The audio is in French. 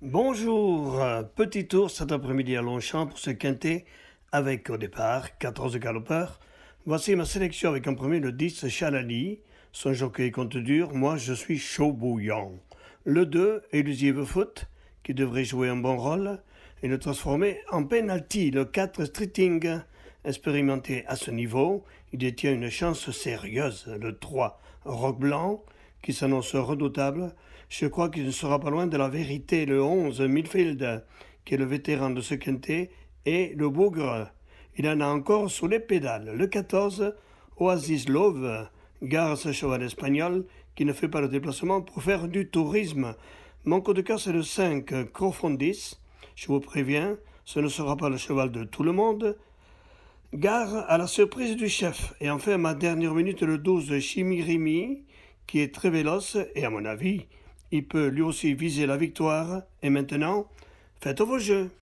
Bonjour, petit tour cet après-midi à Longchamp pour ce quintet avec au départ 14 galopeurs. Voici ma sélection avec en premier le 10 Chalali, son jockey compte dur, moi je suis chaud bouillant. Le 2 Elusive Foot qui devrait jouer un bon rôle et le transformer en penalty. Le 4 Streeting expérimenté à ce niveau, il détient une chance sérieuse. Le 3 Rock Blanc qui s'annonce redoutable, je crois qu'il ne sera pas loin de la vérité le 11 Milfield, qui est le vétéran de ce quintet, et le bougre. Il en a encore sous les pédales. Le 14, Oasis Love, gare ce cheval espagnol qui ne fait pas le déplacement pour faire du tourisme. Mon coup de cœur, c'est le 5, Crofondis. Je vous préviens, ce ne sera pas le cheval de tout le monde. Gare à la surprise du chef. Et enfin, à ma dernière minute, le 12, Chimirimi, qui est très véloce et à mon avis, il peut lui aussi viser la victoire. Et maintenant, faites vos jeux.